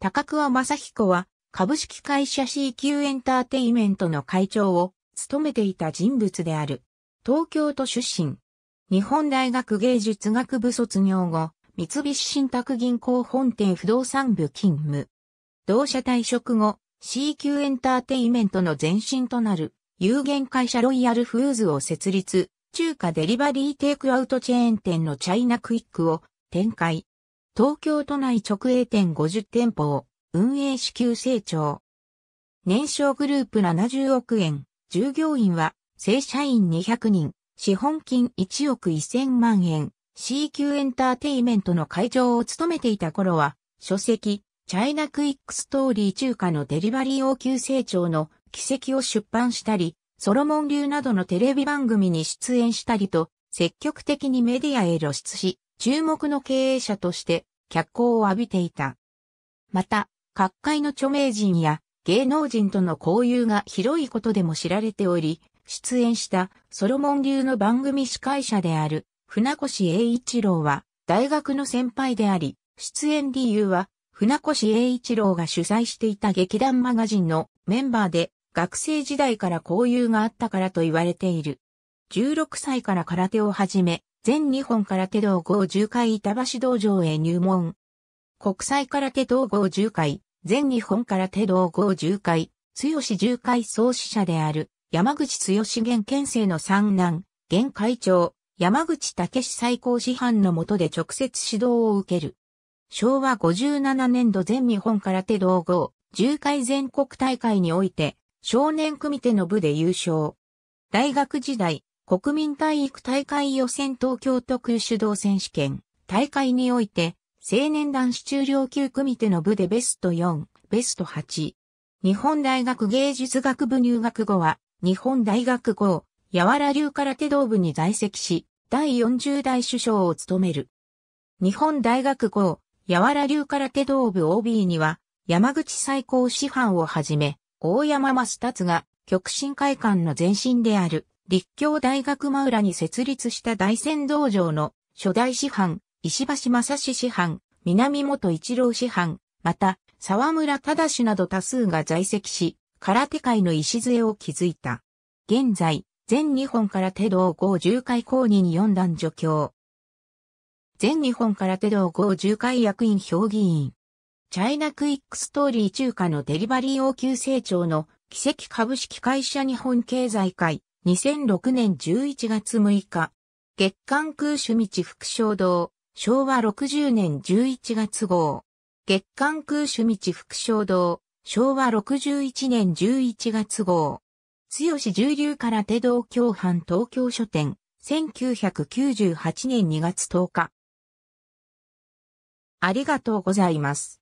高桑正彦は、株式会社 CQ エンターテイメントの会長を務めていた人物である。東京都出身。日本大学芸術学部卒業後、三菱信託銀行本店不動産部勤務。同社退職後、CQ エンターテイメントの前身となる有限会社ロイヤルフーズを設立、中華デリバリーテイクアウトチェーン店のチャイナクイックを展開。東京都内直営店50店舗を運営支給成長。年商グループ70億円、従業員は正社員200人、資本金1億1000万円、C 級エンターテイメントの会長を務めていた頃は、書籍、チャイナクイックストーリー中華のデリバリー応急成長の奇跡を出版したり、ソロモン流などのテレビ番組に出演したりと、積極的にメディアへ露出し、注目の経営者として脚光を浴びていた。また、各界の著名人や芸能人との交友が広いことでも知られており、出演したソロモン流の番組司会者である船越英一郎は大学の先輩であり、出演理由は船越英一郎が主催していた劇団マガジンのメンバーで学生時代から交友があったからと言われている。16歳から空手を始め、全日本空手道合10回板橋道場へ入門。国際空手道合10回、全日本空手道合10回、強し10回創始者である、山口強し現県政の三男、現会長、山口武最高師範の下で直接指導を受ける。昭和57年度全日本空手道合、10回全国大会において、少年組手の部で優勝。大学時代、国民体育大会予選東京都区主導選手権大会において、青年男子中量級組手の部でベスト4、ベスト8。日本大学芸術学部入学後は、日本大学校、柔ら流空手道部に在籍し、第40代首相を務める。日本大学校、柔ら流空手道部 OB には、山口最高師範をはじめ、大山マスタツが、極真会館の前身である、立教大学真浦に設立した大仙道場の初代師範、石橋正史師範、南本一郎師範、また、沢村忠など多数が在籍し、空手界の礎を築いた。現在、全日本空手道合10回公認4段助教。全日本空手道合10回役員評議員。チャイナクイックストーリー中華のデリバリー応急成長の奇跡株式会社日本経済界2006年11月6日、月刊空手道副将堂、昭和60年11月号。月刊空手道副将堂、昭和61年11月号。強し重流から手道共犯東京書店、1998年2月10日。ありがとうございます。